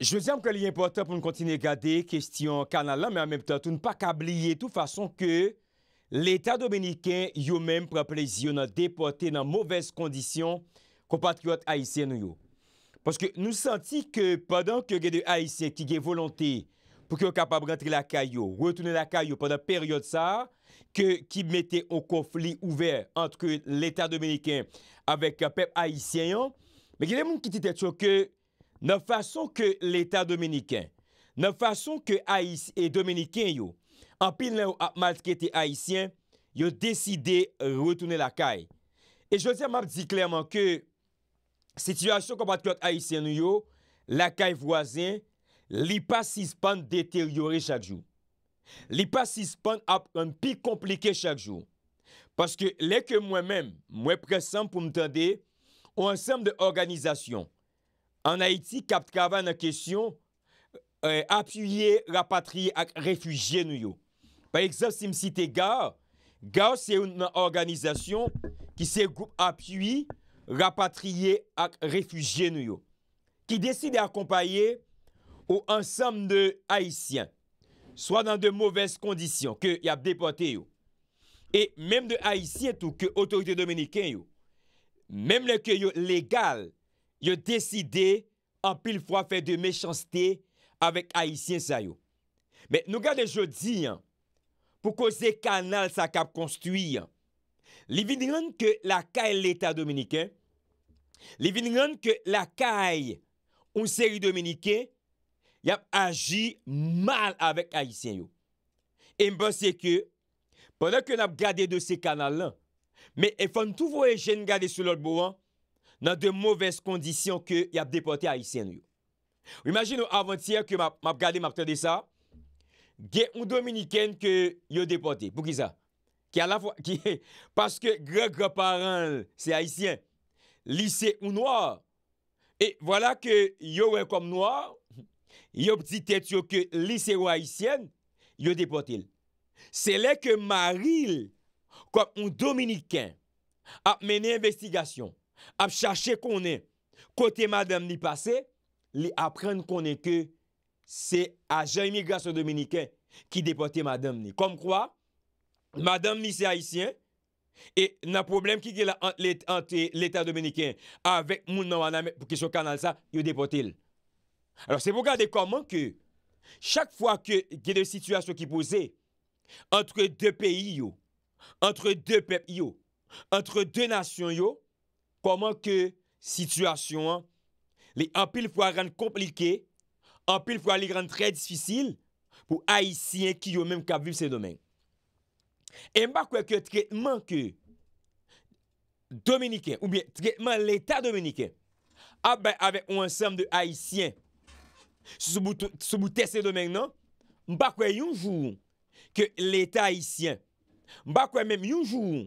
Je zem ke li importan pou nou kontine gade kestyon kanal la, mè an mèm ta tou nou pa kabliye tou fason ke l'Etat Dominikè yo mèm pra plezi yo nan depote nan mouvez kondisyon kompatriot Aïsien nou yo. Paske nou santi ke padan ke gè de Aïsien ki gè volonté pou ki yo kapab rentri lakay yo, retounen lakay yo padan peryode sa, ki mette ou konfli ouver antre l'Etat Dominikè avèk pep Aïsien yo, mè gè lè moun ki titet yo ke nan fason ke l'Etat Dominikèn, nan fason ke Dominikèn yo, apil nan ap malte ke te Haitien, yo deside retoune lakay. E jote a map di klerman ke sityasyon kon pat kote Haitien yo, lakay vwazen, li pasis pan deteryore chak jou. Li pasis pan ap an pi komplike chak jou. Paske le ke mwen men, mwen presen pou mtande, ou ansenm de organizasyon, An Haiti kap travan nan kesyon euh, apuyye rapatriye ak refujye nou yo. Par exemple, si m site GAR, GAR se yon nan organizasyon ki se groupe apuyye rapatriye ak refujye nou yo. Ki deside akompaye ou ansam de Haitien swa nan de mouves kondisyon ke yap depote yo. E menm de Haitien tou ke otorite dominiken yo, menm leke yo legal yo, yo deside an pil fwa fe de mechanste avek Aisyen sa yo. Mwen nou gade jodi, pou koze kanal sa kap konstuy, li vin rande ke la kay l'Etat Dominiken, li vin rande ke la kay ou seri Dominiken, yap aji mal avek Aisyen yo. Mwen bwese ke, pwena ke nap gade de se kanal lan, mwen fwene touvo e jen gade sou lor bovan, nan de mouves kondisyon ke y ap depote haisyen yo. Ou imagine ou avantiyen ke map gade map te de sa, gen ou dominikèn ke yo depote, pou ki sa? Ki alafwa, ki, paske grek greparen, se haisyen, lise ou noar, e vwala ke yo wè kom noar, yo pti tet yo ke lise ou haisyen, yo depote il. Se lè ke maril, kom ou dominikèn, ap mène investigasyon, ap chache konen kote madam ni pase, li apren konen ke se ajan imigrasyon dominiken ki depote madam ni. Kom kwa? Madam ni se haisyen e nan problem ki ge la antre l'Etat dominiken avek moun nan wana me pou kisho kanal sa, yo depote il. Alors se pou gade koman ke chak fwa ke ge de situasyon ki pose entre de peyi yo, entre de pep yo, entre de nasyon yo, poman ke situasyon an, li anpil fwa rande komplike, anpil fwa li rande tre disfisil, pou Haitien ki yo menm kapvim se domen. En bakwe ke tkèman ke Dominiken, ou bien tkèman l'Etat Dominiken, ap ben avek ou ansem de Haitien souboute se domen nan, mbakwe yon jouwou ke l'Etat Haitien, mbakwe menm yon jouwou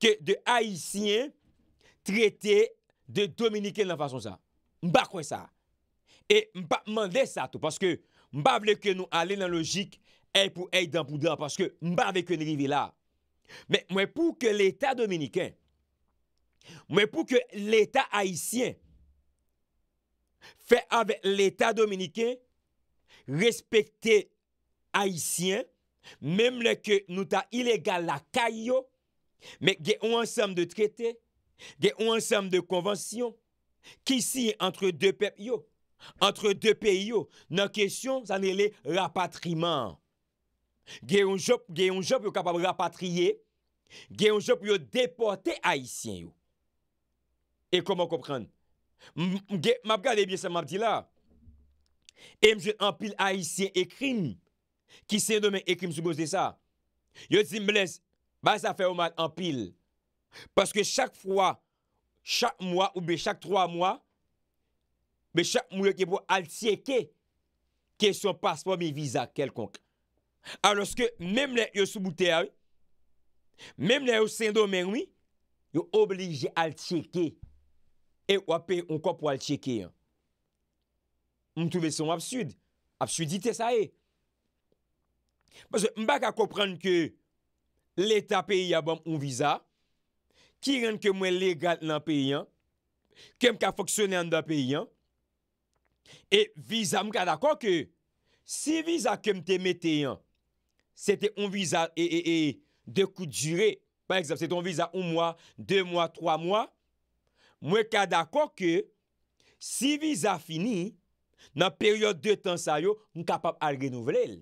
ke de non, Haitien trete de dominiken nan fason sa. Mba kwen sa. E mba mande sa tou, paske mba vleke nou ale nan logik, e pou e dan poudan, paske mba vleke nou rivila. Mwen pou ke l'Etat dominiken, mwen pou ke l'Etat haisyen, fe ave l'Etat dominiken, respekte haisyen, mem leke nou ta ilegal la kayyo, me ge ou ansam de trete, Ge ou ansem de konwansyon, ki si entre de pep yo, entre de pep yo, nan kesyon sa ne le rapatriman. Ge yon jop, ge yon jop yo kapab rapatriye, ge yon jop yo deporte aisyen yo. E komon kompran? Mab gade biye se mab di la, em jen anpil aisyen ekrim, ki se yon domen ekrim sou gose de sa. Yo zin mbles, bas aferman anpil, Paske chak fwa, chak mwa ou be chak 3 mwa, be chak mwye ki pou alcheke, kesyon paspo mi viza kelkonk. Anoske, memle yo souboute m'm a, memle yo sendo menwi, yo oblije alcheke, e wapen yon konp walcheke. M touve son absud, absudite sa e. Paske m baka komprende ke leta peyi yabom ou viza, ki ren ke mwen legal nan pe yon, ke mwen ka foksyone an dan pe yon, e viza mwen ka dako ke, si viza ke mwen te mete yon, se te on viza e, e, e de kout jure, par exemple, se te on viza on mwa, de mwa, tro mwa, mwen ka dako ke, si viza fini, nan peryode de tan sa yo, mwen kapap al genouvel el.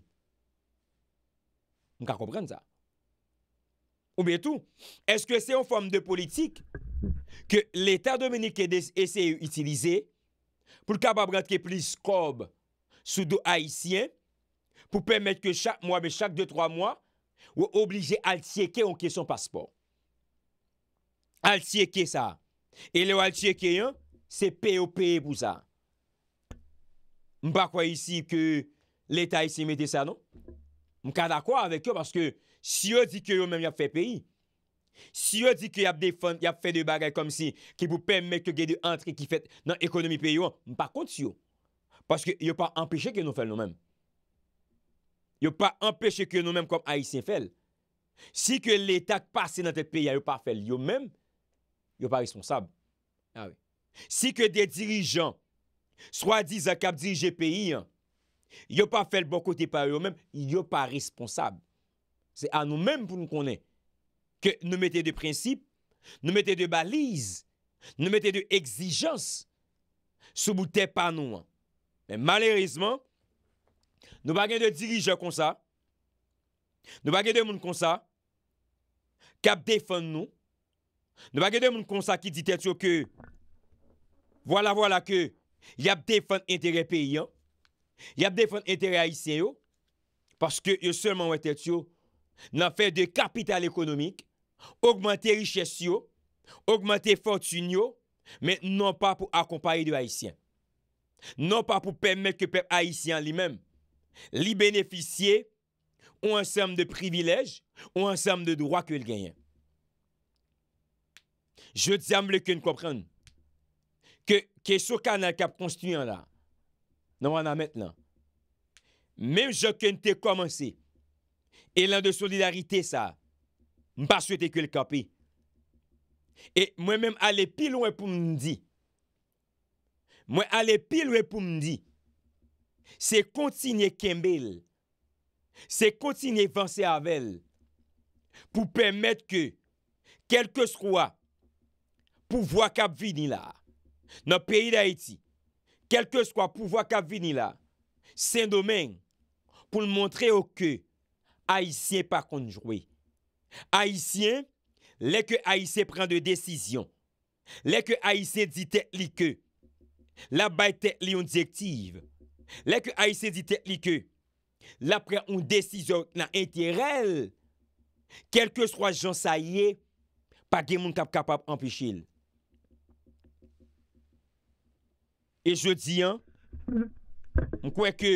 Mwen ka kompren sa. Ou bien tout. Est-ce que c'est en forme de politique que l'État Dominique essaye utilisé pou l'kababrat ke plis kob soudou haïtien pou pèmèd ke chak mwame chak 2-3 mwa ou oblige Al-Tièkè ou kè son pasport. Al-Tièkè sa. Et lè ou Al-Tièkè yon, se pe ou pe pou sa. M pa kwayisi ke l'État haïtien mette sa, non? M kada kwa avèkè parce ke Si yo di ki yo mèm yap fè peyi, si yo di ki yap defon, yap fè de bagay kom si, ki pou pèm mèk ke gè de antre ki fèt nan ekonomi peyi yo, mèm pa kont si yo, paske yo pa empèche ke nou fèl nou mèm. Yo pa empèche ke nou mèm kom Aïssien fèl. Si ke l'etak pase nan tèt peyi yo, yo pa fèl yo mèm, yo pa responsab. Ah si ke de dirijan, swa di zakap dirijè peyi, yo pa fèl bonkote pa yo mèm, yo pa responsab. se an nou menm pou nou konen, ke nou mette de prinsip, nou mette de baliz, nou mette de exijans, souboute pa nou an. Men malerizman, nou bagen de dirijan konsa, nou bagen de moun konsa, kap defon nou, nou bagen de moun konsa ki ditet yo ke, wala wala ke, yap defon entere pe yon, yap defon entere a isen yo, paske yo selman wete yo, nan fè de kapital ekonomik, augmante richesyo, augmante fortunyo, men nan pa pou akompaye de Haitien. Nan pa pou pèm mèk ke pèm Haitien li mèm. Li beneficye ou an sèm de privilèj, ou an sèm de dourwa ke l genyen. Je diamble ke n kòpren. Ke sou ka nan kap konstuyen la, nan wana mèt lan. Mèm jò ke n te kòpensi, E lan de solidarite sa, mpa swete ke l kapi. E mwen menm ale pil wè pou mdi. Mwen ale pil wè pou mdi. Se kontinye Kembel, se kontinye Vansiavel, pou pèmèt ke, kelke skwa, pou vwa kap vini la. Nop peyi da eti, kelke skwa pou vwa kap vini la, sen domen, pou l montre yo ke, Aisyen pa konjwe. Aisyen, leke Aisyen pren de desisyon. Leke Aisyen di tek li ke. La bay tek li yon dejektiv. Leke Aisyen di tek li ke. La pren yon desisyon nan entyerel. Kelke swa jan saye, pa gen moun kap kapap anpishil. E jodi an, mkwen ke,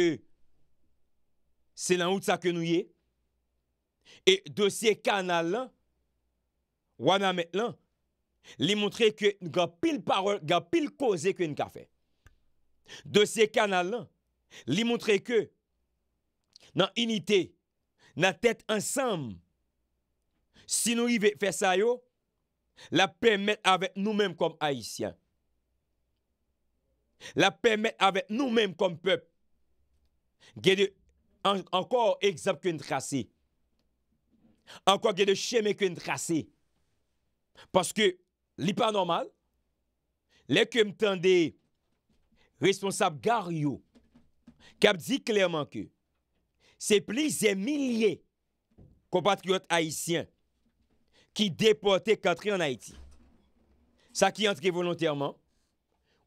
se nan ou tsa ke nouye, E dosye kanal lan, wana met lan, li moutre ke, ga pil parol, ga pil koze ke n ka fe. Dosye kanal lan, li moutre ke, nan inite, nan tet ansam, si nou i ve fesayo, la pe met avet nou menm kom aisyen. La pe met avet nou menm kom pep, geni, ankor egzap ke n krasi, an kwa ge de cheme kwen trase. Paske li pa normal, le kwen mtande responsab gar yo, kap di klerman ke, se plize milye kompatriot Haitien ki depote katri an Haiti. Sa ki antre volontereman,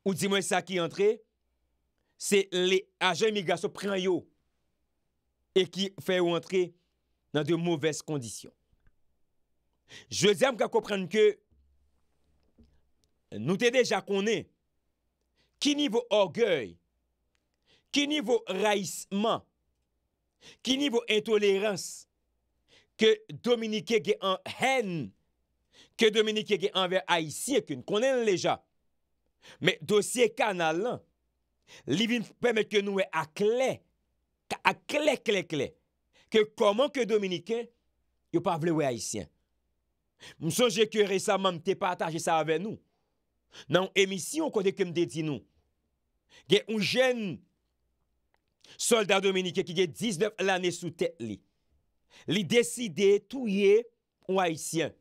ou di mwen sa ki antre, se le ajen migraso pren yo, e ki fè ou antre nan de mouves kondisyon. Je zem ka kopren ke nou te deja konen ki nivou orguey, ki nivou rayisman, ki nivou entoleras, ke dominike gen an hen, ke dominike gen an ver aisyek, konen leja, me dosye kanalan, li vin pemet ke nou e akle, a kle kle kle, Kè koman kè Dominikè, yo pa vle wè Haitien. Mso jè kè resamman, mte patajè sa avè nou. Nan emisyon kote kèm dedin nou, gen un jèn soldat Dominikè ki gen 19 l'anè sou tèt li. Li deside touye wè Haitien.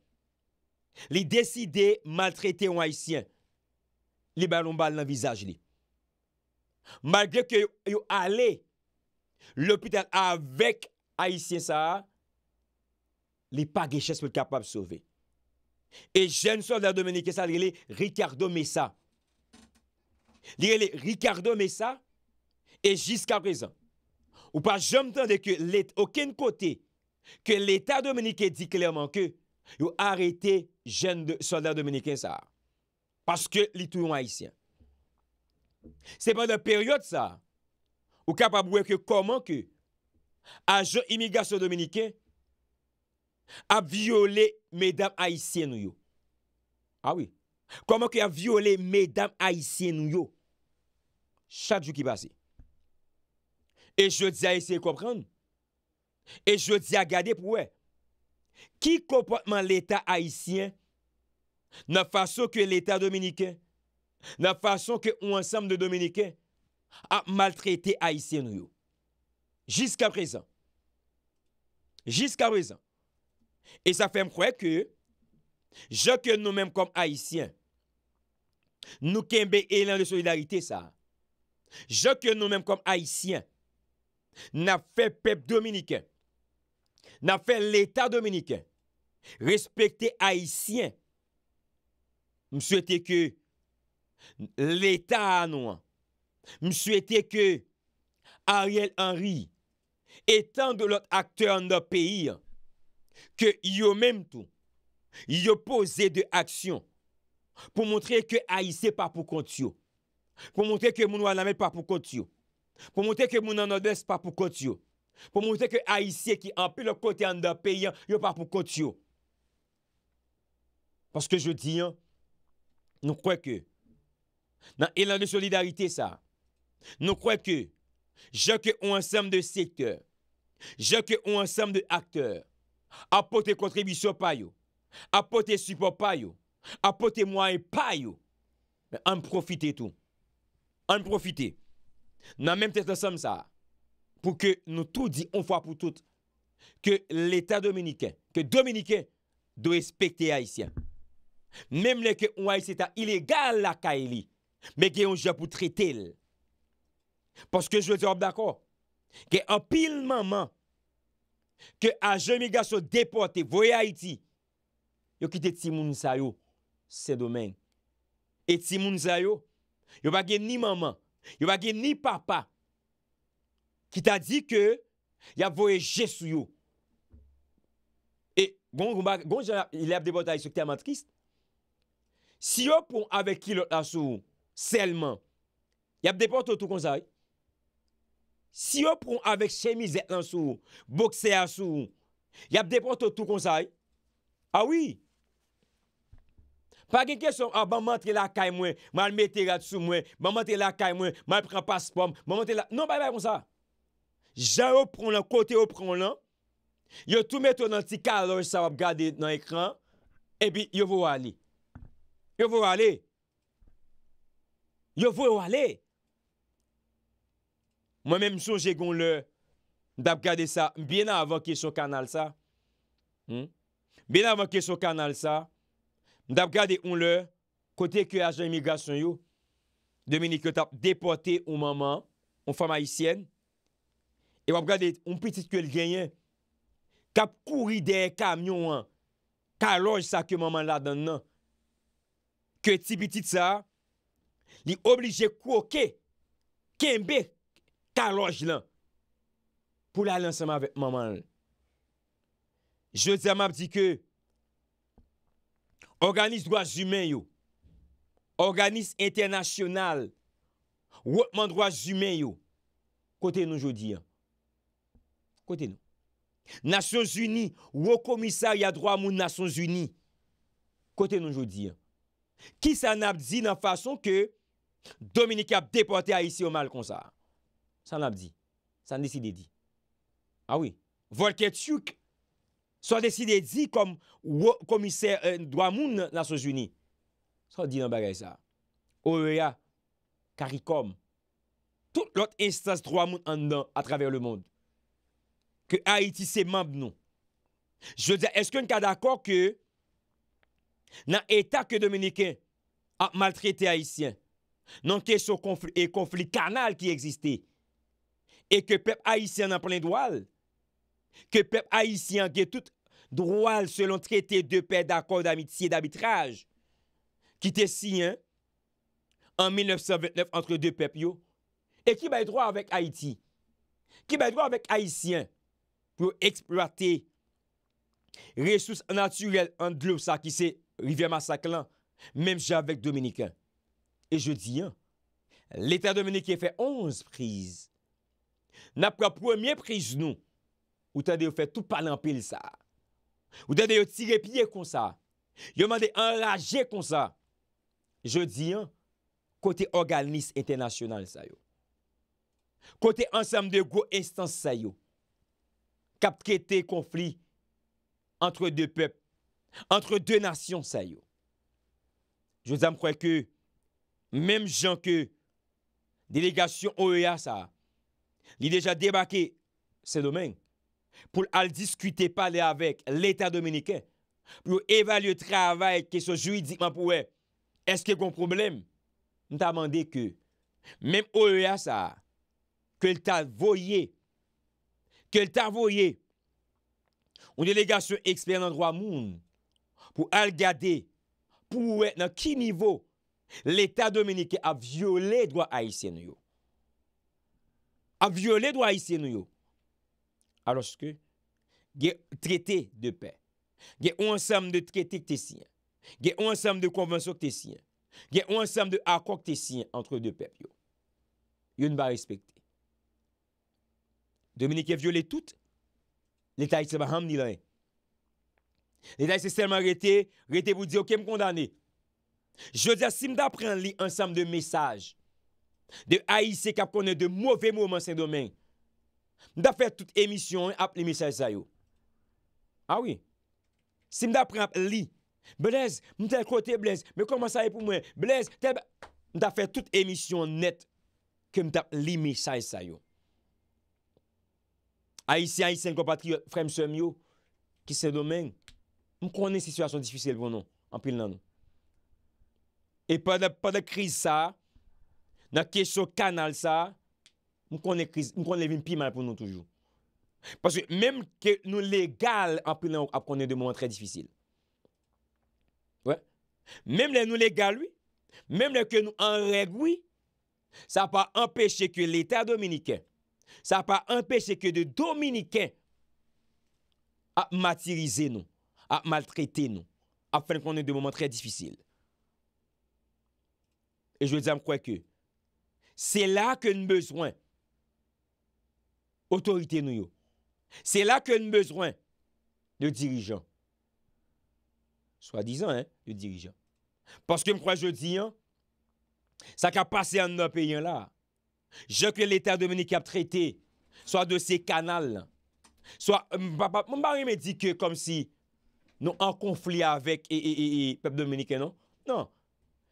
Li deside maltrete wè Haitien. Li balon bal nan visaj li. Malge kè yo ale, l'opitèl avèk Aisyen sa a, li pa geches pou kapap souve. E jen soldat dominike sa li li Ricardo Mesa. Li li Ricardo Mesa, e jiska prezen. Ou pa jom tende ke let, oken kote, ke l'Etat dominike di klerman ke, yo arete jen soldat dominike sa a. Paske li tou yon Aisyen. Se pa de peryote sa, ou kapap weke koman ke, Ajon imigrasyon dominiken a viole medam haisyen nou yo. Awi. Koman ki a viole medam haisyen nou yo? Chak jou ki base. E jw di a esey kompran. E jw di a gade pou we. Ki kompran man l'Etat haisyen nan fason ke l'Etat dominiken nan fason ke ou ansam de dominiken a maltrete haisyen nou yo. Jiska prezant. Jiska prezant. E sa fe m kwe ke jok yo nou menm kom Haitien nou kenbe elan de solidarite sa. Jok yo nou menm kom Haitien na fe pep Dominikien. Na fe l'Etat Dominikien. Respekté Haitien. M souete ke l'Etat Anouan. M souete ke Ariel Henri Etan do lot akte an da peyi an, ke yo menm tou, yo pose de aksyon, pou mountre ke A.I.C. pa pou kontyo, pou mountre ke moun wana met pa pou kontyo, pou mountre ke moun anades pa pou kontyo, pou mountre ke A.I.C. ki anpe lò kote an da peyi an, yo pa pou kontyo. Paske jo di an, nou kwe ke, nan elan de solidarite sa, nou kwe ke, jan ke ou ansem de sektèr, Je ke ou ansem de akter apote kontribisyon pa yo, apote support pa yo, apote mwany pa yo, an profite tou. An profite. Nan menm te te sem sa, pou ke nou tou di anfa pou tout ke l'Etat Dominikè, ke Dominikè, do espèkte a isyè. Menm le ke ou a isyè ta ilégal la ka eli, menm ge yon je pou trete l. Poske je te obdakò. Ke apil maman Ke aje migasyon depote Voya iti Yo kite ti moun sayo Se domen E ti moun sayo Yo bagye ni maman Yo bagye ni papa Ki ta di ke Yap voye jesuyo E gong jen ap depote Se kte amatrist Si yo pou ave kilot la sou Selman Yap depote otokon sayo Si yo proun avèk chèmi zèk nan sou, bokse ya sou, yap depon to tou konsay. Eh? Awi. Ah Pak gen kesyon, a, ah, ban mantre la kay mwen, man metè yad sou mwen, ban mantre la kay mwen, man pren paspom, ban mantre la... Non, bay bay konsa. Jan yo proun lan, kote yo proun lan, yo tou metou nan ti kalor sa wap gade nan ekran, epi yo vou wali. Yo vou wali. Yo vou wali. Yo vou wali. Mwen men msou jè goun lè, mdap gade sa, mbyen an avan ke sou kanal sa, mdap hmm? gade on lè, kote ke ajan imigrasyon yo, Dominique, tap depote ou maman, ou fama isyen, e wap gade, mpiti ke l genyen, kap kouri dey kamyon an, kalonj sa ke maman la don nan, ke tibiti sa, li oblije kwo ke, ke mbe, ta loj lan, pou la lan seman vekman man. Je zan map di ke, organis drwa zume yo, organis internasyonal, wotman drwa zume yo, kote nou jodi an. Kote nou. Nasyons Uni, wot komisa ya drwa moun Nasyons Uni, kote nou jodi an. Ki sa nap di nan fason ke, Dominika deporte a isi oman kon sa an. San ap di. San desi de di. Awi. Ah Volke Tchouk san desi de di komisè euh, Dwa Moun naso jouni. San di nan bagay sa. Ouweya, Karikom, tout lot estas Dwa Moun an dan atraver le moun. Ke Haiti se mab nou. Je dè, eske n ka d'akor ke nan etak ke Dominikè a maltreté Haitien. Nan ke sou konflik kanal ki existè. E ke pep Haitien nan plen drwal, ke pep Haitien gen tout drwal selon traite de paie d'accord d'amitié d'abitrage, ki te siyen en 1929 entre deux pep yo, e ki baye drwal avèk Haiti, ki baye drwal avèk Haitien, pou eksploate resouss naturel an glou sa ki se rivè massaklan, mèm javèk Dominikè. E je di, l'Etat Dominikè fè onze priz, Napwa pwemye prij nou, ou tade yo fè tout palan pil sa. Ou tade yo tire pye kon sa. Yo mande anlaje kon sa. Je di an, kote organisme internasyonal sa yo. Kote ansam de gwo estans sa yo. Kap kete konflik antre de pep, antre de nasyon sa yo. Je zanm kwe ke, mem jan ke, delegasyon OEA sa yo. Li deja debake se domen, pou al diskute pale avek l'Etat Dominikè, pou yo evalye travay kese juidikman pou we, eske kon problem, nou ta mande ke menm OEA sa, ke l ta voye, ke l ta voye, ou delegasyon eksper nan drwa moun, pou al gade pou we nan ki nivou l'Etat Dominikè a viole drwa aisyen yo. A viole dwa isen nou yo. Aloske, ge trete de pe. Ge ou ansam de trete kte siyen. Ge ou ansam de konvansyon kte siyen. Ge ou ansam de akwak te siyen antre de pe yo. Yo nba respekte. Dominik e viole tout, le taite se ba ham nilay. Le taite se selman rete, rete bou diyo kem kondane. Je diya sim da pren li ansam de mesaj De A.I.C. kap konen de mwove mwoman sen domen Mda fer tout emisyon ap li misay sayo Awi Si mda premp li Blez, mda kote blez Mwen koman saye pou mwen Blez, mda fer tout emisyon net Ke mda li misay sayo A.I.C. A.I.C. an kompatri fremse myo Ki sen domen M konen situasyon difisil pou nou Anpil nan nou E pa de kriz sa nan kesyo kanal sa, moun kon nevin pi man apoun nou toujou. Paswe, menm ke nou legal ap kon ne de moun trè disfisil. Mèm le nou legal, menm le ke nou anregwi, sa pa empèche ke l'Etat Dominikè, sa pa empèche ke de Dominikè ap matirize nou, ap maltrate nou, ap fèn kon ne de moun trè disfisil. E jwè zan mkwè ke, C'est là que nous besoin. Autorité nous. C'est là que nous besoin de dirigeants. Soi-disant, hein, de dirigeants. Parce que crois je dis, hein, ça qui a passé en nos pays hein, là, je que l'État dominicain a traité, soit de ces canaux, soit, mon euh, mari me dit que comme si nous en conflit avec le peuple dominicain, non? Non.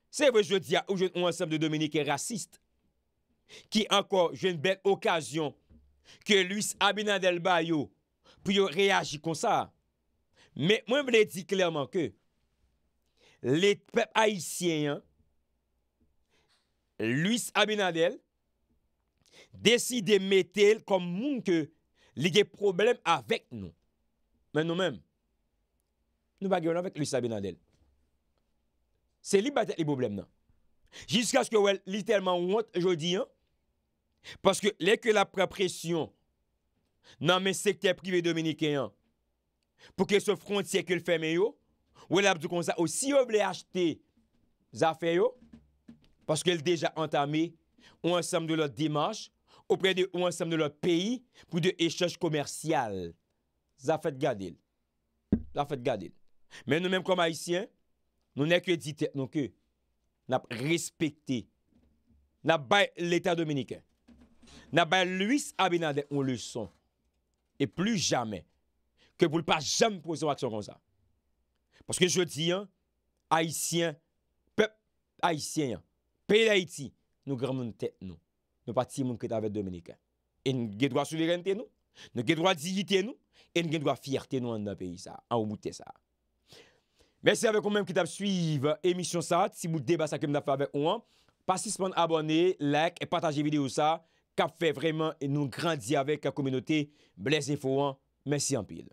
C'est vrai, je dis, un ensemble de Dominicains racistes Ki anko jen bèl okasyon ke luis Abinadel ba yo pou yo reagi kon sa. Men mwen vle di klerman ke le pep Haitien luis Abinadel deside metel kom moun ke li gen problem avèk nou. Men nou men nou bagyon avèk luis Abinadel. Se li batèk li problem nan. Jiska skyo wèl literman wot jodi an Paske lè kè la prè presyon nan men sektè privè dominikèyan pou kè se frontiè kè l'fèmè yo, wè lè ap djou kon sa, ou si yo blè achète zafè yo, paske lè deja antamè ou ansèm de lòt dimaj, ou prè de ou ansèm de lòt peyi pou de echèj komersyal. Zafèt gadil. Zafèt gadil. Men nou mèm koma isyè, nou nè kè ditè, nou kè, nap respektè, nap bay l'Etat dominikè. Na bay luis abinade ou le son E plu jamen Ke pou l pa jam pose wakson kon sa Paske jwoti an Haitien Pe Haitien Pe Haiti Nou gremoun te nou Nou pati moun ket avet Dominika E nou gen dwa souli rente nou Nou gen dwa dijite nou E nou gen dwa fiyerte nou an nan peyi sa An ou bouten sa Mersi avè kon mèm ket ap suiv Emisyon sa Ti mou debasa kem da fave ou an Pasispan abone, like, e pataje video sa Kap fe vreman e nou grandi avek a kominote. Blaise Fouan, mersi anpil.